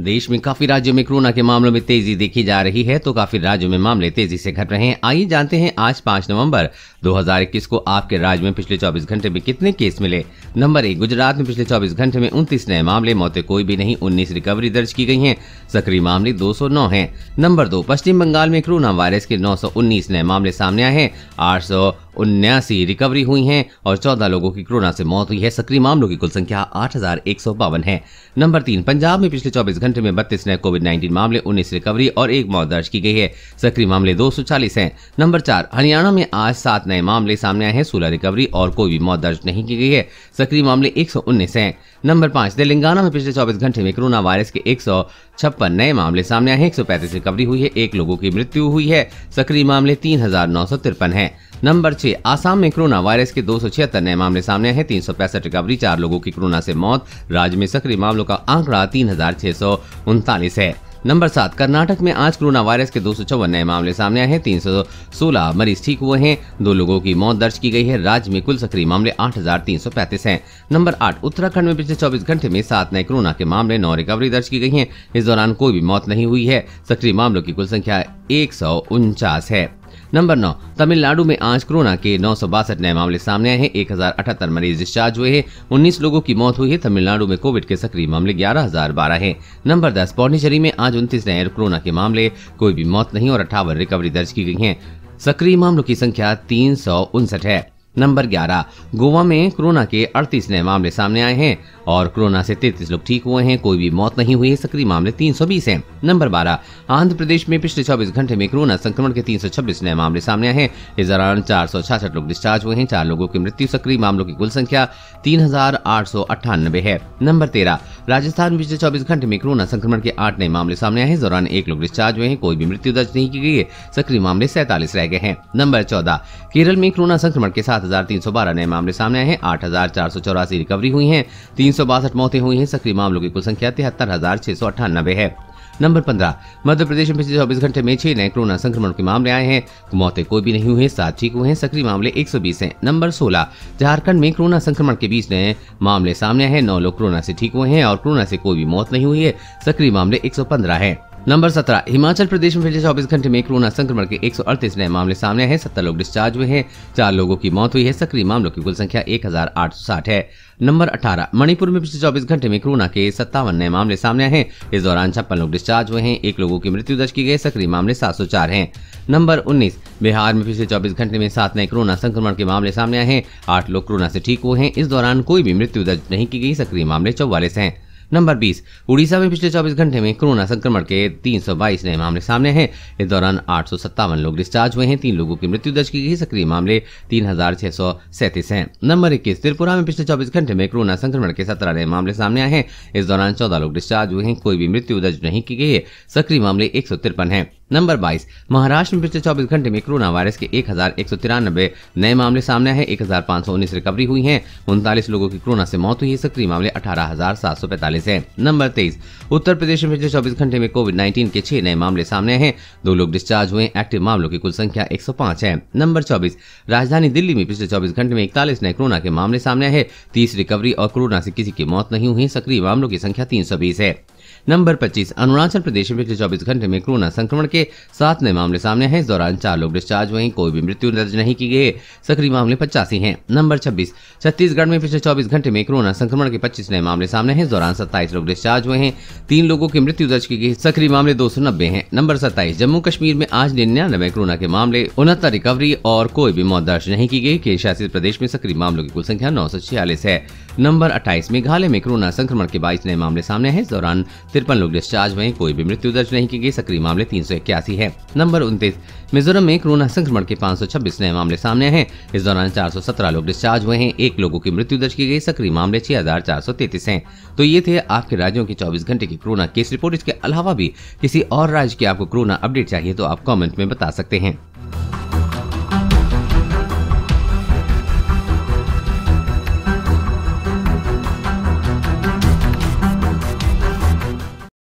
देश में काफी राज्यों में कोरोना के मामलों में तेजी देखी जा रही है तो काफी राज्यों में मामले तेजी से घट रहे हैं आइए जानते हैं आज 5 नवंबर 2021 को आपके राज्य में पिछले 24 घंटे में कितने केस मिले नंबर एक गुजरात में पिछले 24 घंटे में उनतीस नए मामले मौतें कोई भी नहीं उन्नीस रिकवरी दर्ज की गई है सक्रिय मामले दो है नंबर दो पश्चिम बंगाल में कोरोना वायरस के नौ नए मामले सामने आए हैं आठ उन्यासी रिकवरी हुई हैं और चौदह लोगों की कोरोना से मौत हुई है सक्रिय मामलों की कुल संख्या आठ है नंबर तीन पंजाब में पिछले चौबीस घंटे में बत्तीस नए कोविड नाइन्टीन मामले उन्नीस रिकवरी और एक मौत दर्ज की गई है सक्रिय मामले दो हैं नंबर चार हरियाणा में आज सात नए मामले सामने आए हैं सोलह रिकवरी और कोई भी मौत दर्ज नहीं की गई है सक्रिय मामले एक हैं नंबर पांच तेलंगाना में पिछले चौबीस घंटे में कोरोना वायरस के एक नए मामले सामने आए हैं एक रिकवरी हुई है एक लोगों की मृत्यु हुई है सक्रिय मामले तीन हजार नौ सौ तिरपन है नंबर छह आसाम में कोरोना वायरस के दो नए मामले सामने आए तीन सौ पैंसठ रिकवरी चार लोगों की कोरोना से मौत राज्य में सक्रिय मामलों का आंकड़ा तीन हजार छह सौ उनतालीस है नंबर सात कर्नाटक में आज कोरोना वायरस के दो नए मामले सामने आए हैं तीन मरीज ठीक हुए हैं दो लोगों की मौत दर्ज की गई है राज्य में कुल सक्रिय मामले आठ हजार तीन सौ पैंतीस है नंबर आठ उत्तराखंड में पिछले 24 घंटे में सात नए कोरोना के मामले नौ रिकवरी दर्ज की गई हैं इस दौरान कोई भी मौत नहीं हुई है सक्रिय मामलों की कुल संख्या एक है नंबर नौ तमिलनाडु में आज कोरोना के नौ नए मामले सामने आए हैं एक मरीज डिस्चार्ज हुए हैं उन्नीस लोगों की मौत हुई है तमिलनाडु में कोविड के सक्रिय मामले ग्यारह हजार बारह है नंबर दस पौंडीचेरी में आज उनतीस नए कोरोना के मामले कोई भी मौत नहीं और अठावन रिकवरी दर्ज की गई है सक्रिय मामलों की संख्या तीन है नंबर ग्यारह गोवा में कोरोना के अड़तीस नए मामले सामने आए हैं और कोरोना से तैतीस लोग ठीक हुए हैं कोई भी मौत नहीं हुई है सक्रिय मामले 320 है नंबर 12 आंध्र प्रदेश में पिछले 24 घंटे में कोरोना संक्रमण के 326 नए मामले सामने आए हैं इस दौरान चार लोग डिस्चार्ज हुए हैं चार लोगों की मृत्यु सक्रिय मामलों की कुल संख्या तीन है नंबर तेरह राजस्थान में पिछले चौबीस घंटे में कोरोना संक्रमण के आठ नए मामले सामने आए हैं दौरान एक लोग डिस्चार्ज हुए हैं कोई भी मृत्यु दर्ज नहीं की गई है सक्रिय मामले सैतालीस रह गए हैं नंबर चौदह केरल में कोरोना संक्रमण के सात हजार तीन सौ बारह नए मामले सामने आए हैं आठ रिकवरी हुई है तीन तीन मौतें हुई हैं सक्रिय मामलों की कुल संख्या तिहत्तर हजार छह सौ अठानबे है नंबर पंद्रह मध्य प्रदेश में पिछले चौबीस घंटे में छह नए कोरोना संक्रमण के मामले आए हैं तो मौतें कोई भी नहीं हुई है सात ठीक हुए हैं सक्रिय मामले 120 हैं नंबर सोलह झारखंड में कोरोना संक्रमण के बीच नए मामले सामने आए हैं नौ लोग कोरोना से ठीक हुए हैं और कोरोना से कोई भी मौत नहीं हुई है सक्रिय मामले एक पंद्रह है नंबर सत्रह हिमाचल प्रदेश में पिछले चौबीस घंटे में कोरोना संक्रमण के एक नए मामले सामने हैं सत्तर लोग डिस्चार्ज हुए हैं चार लोगों की मौत हुई है सक्रिय मामलों की कुल संख्या एक है नंबर अठारह मणिपुर में पिछले चौबीस घंटे में कोरोना के सत्तावन नए मामले सामने आए हैं इस दौरान छप्पन लोग डिस्चार्ज हुए हैं एक लोगों की मृत्यु दर्ज की गई सक्रिय मामले सात सौ चार हैं नंबर उन्नीस बिहार में पिछले चौबीस घंटे में सात नए कोरोना संक्रमण के मामले सामने आए हैं आठ लोग कोरोना से ठीक हुए हैं इस दौरान कोई भी मृत्यु दर्ज नहीं की गई सक्रिय मामले चौवालीस हैं नंबर बीस उड़ीसा में पिछले 24 घंटे में कोरोना संक्रमण के 322 नए मामले सामने हैं इस दौरान आठ लोग डिस्चार्ज हुए हैं तीन लोगों की मृत्यु दर्ज की गई सक्रिय मामले तीन हैं नंबर इक्कीस त्रिपुरा में पिछले चौबीस घंटे में कोरोना संक्रमण के सत्रह नए मामले सामने आए हैं इस दौरान चौदह लोग डिस्चार्ज हुए हैं कोई भी मृत्यु दर्ज नहीं की गई है सक्रिय मामले एक है नंबर 22 महाराष्ट्र में पिछले 24 घंटे में कोरोना वायरस के एक नए मामले सामने आए एक रिकवरी हुई है उनतालीस लोगों की कोरोना से मौत हुई है सक्रिय मामले अठारह हजार सात सौ है नंबर 23 उत्तर प्रदेश में पिछले 24 घंटे में कोविड 19 के छह नए मामले सामने आए हैं दो लोग डिस्चार्ज हुए एक्टिव मामलों की कुल संख्या एक है नंबर चौबीस राजधानी दिल्ली में पिछले चौबीस घंटे में इकतालीस नए कोरोना के मामले सामने आए हैं तीस रिकवरी और कोरोना से किसी की मौत नहीं हुई सक्रिय मामलों की संख्या तीन है नंबर 25 अरुणाचल प्रदेश में पिछले 24 घंटे में कोरोना संक्रमण के सात नए मामले सामने हैं इस दौरान चार लोग डिस्चार्ज हुए कोई भी मृत्यु दर्ज नहीं की गई सक्रिय मामले पचासी है नंबर छब्बीस छत्तीसगढ़ में पिछले चौबीस घंटे में कोरोना संक्रमण के पच्चीस नए मामले सामने हैं इस दौरान सत्ताईस लोग डिस्चार्ज हुए हैं तीन लोगों की मृत्यु दर्ज की गई सक्रिय मामले दो हैं नंबर सत्ताईस जम्मू कश्मीर में आज निन्यानवे कोरोना के मामले उनहत्तर रिकवरी और कोई भी मौत दर्ज नहीं की गई केंद्र शासित प्रदेश में सक्रिय मामलों की कुल संख्या नौ है नंबर अट्ठाईस मेघालय में कोरोना संक्रमण के बाईस नए मामले सामने हैं इस दौरान तिरपन लोग डिस्चार्ज हुए कोई भी मृत्यु दर्ज नहीं की गई सक्रिय मामले तीन सौ इक्यासी है नंबर उनतीस मिजोरम में कोरोना संक्रमण के छब्बीस नए मामले सामने हैं इस दौरान सत्रह लोग डिस्चार्ज हुए हैं एक लोगों की मृत्यु दर्ज की गई सक्रिय मामले तैतीस है तो ये थे आपके राज्यों की चौबीस घंटे की कोरोना केस रिपोर्ट इसके अलावा भी किसी और राज्य की आपको कोरोना अपडेट चाहिए तो आप कॉमेंट में बता सकते हैं